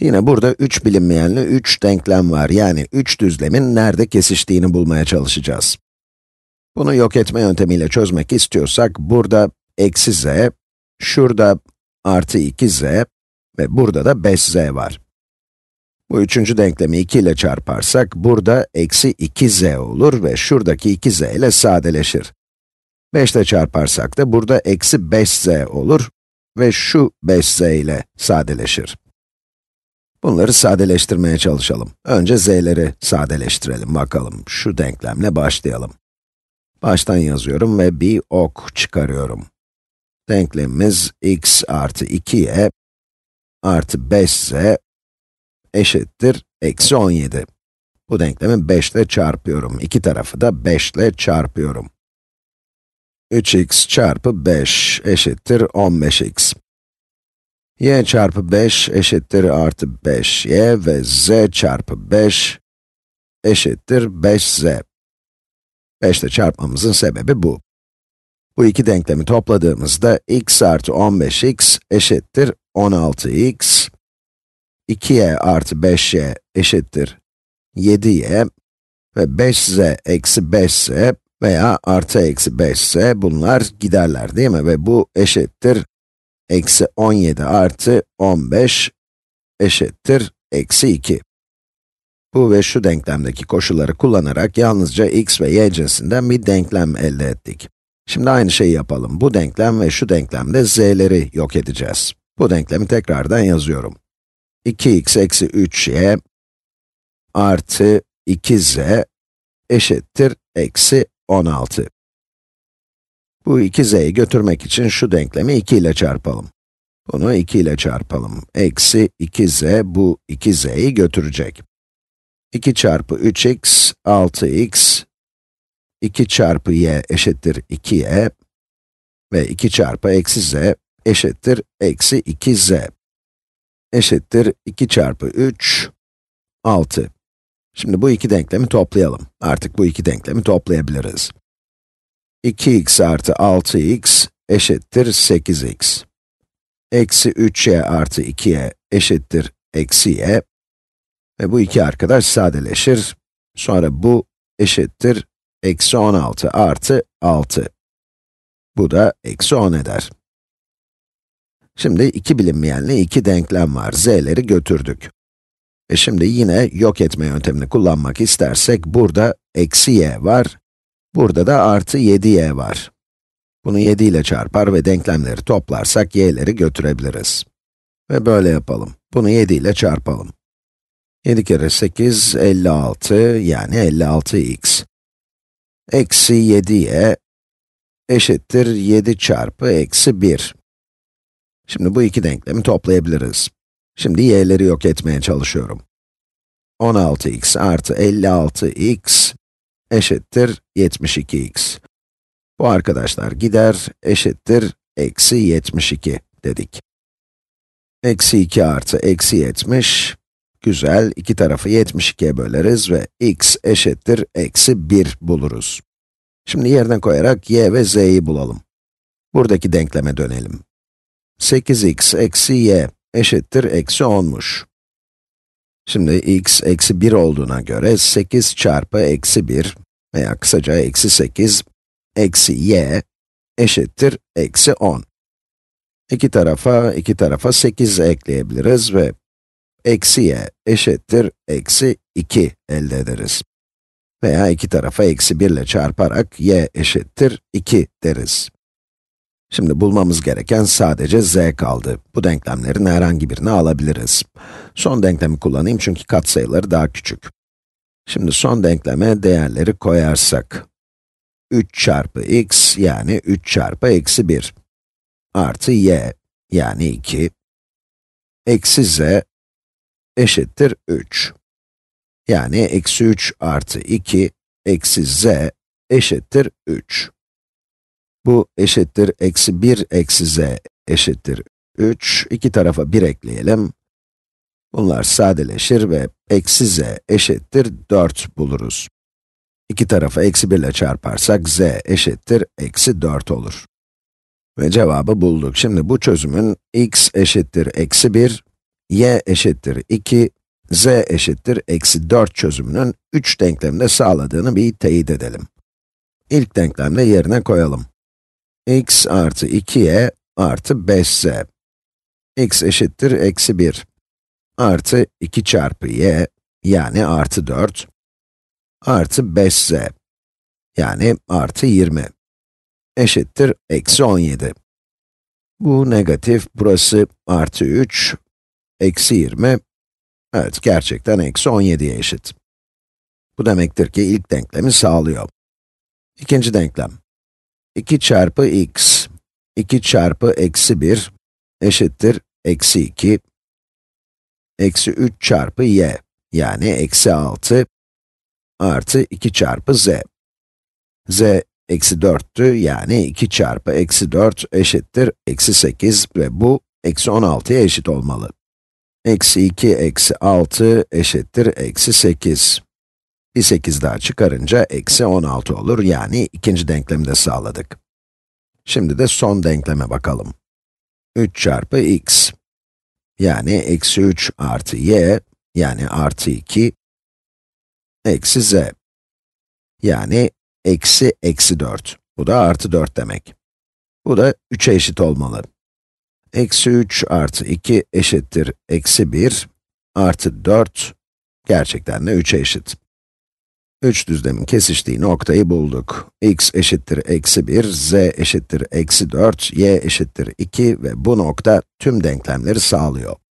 Yine burada 3 bilinmeyenli 3 denklem var. Yani 3 düzlemin nerede kesiştiğini bulmaya çalışacağız. Bunu yok etme yöntemiyle çözmek istiyorsak, burada eksi z, şurada artı 2z ve burada da 5z var. Bu üçüncü denklemi 2 ile çarparsak, burada eksi 2z olur ve şuradaki 2z ile sadeleşir. 5 ile çarparsak da burada eksi 5z olur ve şu 5z ile sadeleşir. Bunları sadeleştirmeye çalışalım. Önce z'leri sadeleştirelim bakalım. Şu denklemle başlayalım. Baştan yazıyorum ve bir ok çıkarıyorum. Denklemimiz x artı 2y artı 5z eşittir eksi 17. Bu denklemi 5 ile çarpıyorum. İki tarafı da 5 ile çarpıyorum. 3x çarpı 5 eşittir 15x y çarpı 5 eşittir artı 5y ve z çarpı 5 eşittir 5z. 5 ile çarpmamızın sebebi bu. Bu iki denklemi topladığımızda x artı 15x eşittir 16x, 2y artı 5y eşittir 7y ve 5z eksi 5z veya artı eksi 5z bunlar giderler değil mi? Ve bu eşittir Eksi 17 artı 15 eşittir eksi 2. Bu ve şu denklemdeki koşulları kullanarak yalnızca x ve y cinsinden bir denklem elde ettik. Şimdi aynı şeyi yapalım. Bu denklem ve şu denklemde z'leri yok edeceğiz. Bu denklemi tekrardan yazıyorum. 2x eksi 3y artı 2z eşittir eksi 16. Bu 2z'yi götürmek için şu denklemi 2 ile çarpalım. Bunu 2 ile çarpalım. Eksi 2z bu 2z'yi götürecek. 2 çarpı 3x, 6x, 2 çarpı y eşittir 2y ve 2 çarpı eksi z eşittir eksi 2z eşittir 2 çarpı 3, 6. Şimdi bu iki denklemi toplayalım. Artık bu iki denklemi toplayabiliriz. 2x artı 6x eşittir 8x. Eksi 3y artı 2y eşittir eksi y. Ve bu iki arkadaş sadeleşir. Sonra bu eşittir eksi 16 artı 6. Bu da eksi 10 eder. Şimdi iki bilinmeyenli iki denklem var. z'leri götürdük. E şimdi yine yok etme yöntemini kullanmak istersek burada eksi y var Burada da artı 7y var. Bunu 7 ile çarpar ve denklemleri toplarsak y'leri götürebiliriz. Ve böyle yapalım. Bunu 7 ile çarpalım. 7 kere 8, 56 yani 56x. Eksi 7y eşittir 7 çarpı eksi 1. Şimdi bu iki denklemi toplayabiliriz. Şimdi y'leri yok etmeye çalışıyorum. 16x artı 56x eşittir 72x. Bu arkadaşlar gider, eşittir eksi 72 dedik. Eksi 2 artı eksi 70, güzel, iki tarafı 72'ye böleriz ve x eşittir eksi 1 buluruz. Şimdi yerine koyarak y ve z'yi bulalım. Buradaki denkleme dönelim. 8x eksi y eşittir eksi 10'muş. Şimdi x eksi 1 olduğuna göre 8 çarpı eksi 1 veya kısaca eksi 8 eksi y eşittir eksi 10. İki tarafa, iki tarafa 8 ekleyebiliriz ve eksi y eşittir eksi 2 elde ederiz. Veya iki tarafa eksi 1 ile çarparak y eşittir 2 deriz. Şimdi bulmamız gereken sadece z kaldı. Bu denklemlerin herhangi birini alabiliriz. Son denklemi kullanayım çünkü katsayıları daha küçük. Şimdi son denkleme değerleri koyarsak, 3 çarpı x yani 3 çarpı eksi 1 artı y yani 2 eksi z eşittir 3 yani eksi 3 artı 2 eksi z eşittir 3. Bu eşittir eksi 1 eksi z eşittir 3. İki tarafa 1 ekleyelim. Bunlar sadeleşir ve eksi z eşittir 4 buluruz. İki tarafa eksi 1 ile çarparsak z eşittir eksi 4 olur. Ve cevabı bulduk. Şimdi bu çözümün x eşittir eksi 1, y eşittir 2, z eşittir eksi 4 çözümünün 3 denklemde sağladığını bir teyit edelim. İlk denklemde yerine koyalım x artı 2y artı 5z. x eşittir eksi 1. Artı 2 çarpı y, yani artı 4. Artı 5z, yani artı 20. Eşittir eksi 17. Bu negatif, burası artı 3, eksi 20. Evet, gerçekten eksi 17'ye eşit. Bu demektir ki ilk denklemi sağlıyor. İkinci denklem. 2 çarpı x, 2 çarpı eksi 1 eşittir eksi 2, eksi 3 çarpı y, yani eksi 6, artı 2 çarpı z. z eksi 4'tü, yani 2 çarpı eksi 4 eşittir eksi 8 ve bu eksi 16'ya eşit olmalı. Eksi 2 eksi 6 eşittir eksi 8. Bir 8 daha çıkarınca eksi 16 olur. Yani ikinci denklemi de sağladık. Şimdi de son denkleme bakalım. 3 çarpı x. Yani eksi 3 artı y, yani artı 2, eksi z. Yani eksi eksi 4. Bu da artı 4 demek. Bu da 3'e eşit olmalı. Eksi 3 artı 2 eşittir eksi 1, artı 4, gerçekten de 3'e eşit. Üç düzlemin kesiştiği noktayı bulduk. x eşittir eksi 1, z eşittir eksi 4, y eşittir 2 ve bu nokta tüm denklemleri sağlıyor.